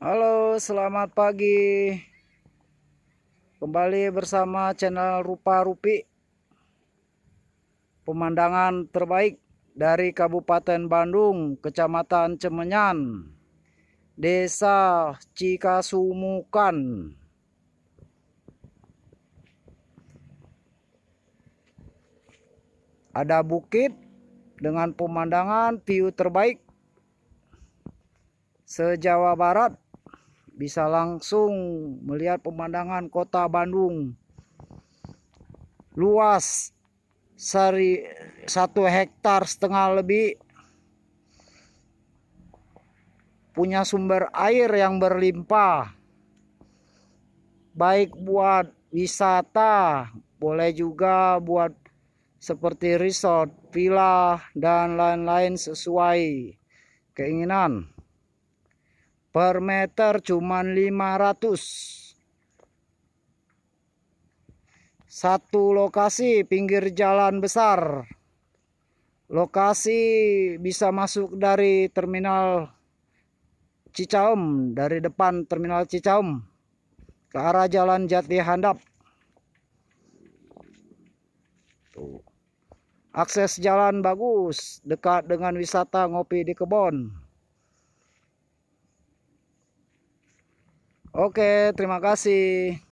Halo, selamat pagi. Kembali bersama channel Rupa Rupi. Pemandangan terbaik dari Kabupaten Bandung, Kecamatan Cemenyan, Desa Cikasumukan. Ada bukit dengan pemandangan view terbaik se-Jawa Barat bisa langsung melihat pemandangan kota Bandung luas seri satu hektar setengah lebih punya sumber air yang berlimpah baik buat wisata boleh juga buat seperti resort, villa dan lain-lain sesuai keinginan per meter cuman 500 satu lokasi pinggir jalan besar lokasi bisa masuk dari terminal Cicaum dari depan terminal Cicaum ke arah jalan Jati Handap akses jalan bagus dekat dengan wisata ngopi di kebon Oke, terima kasih.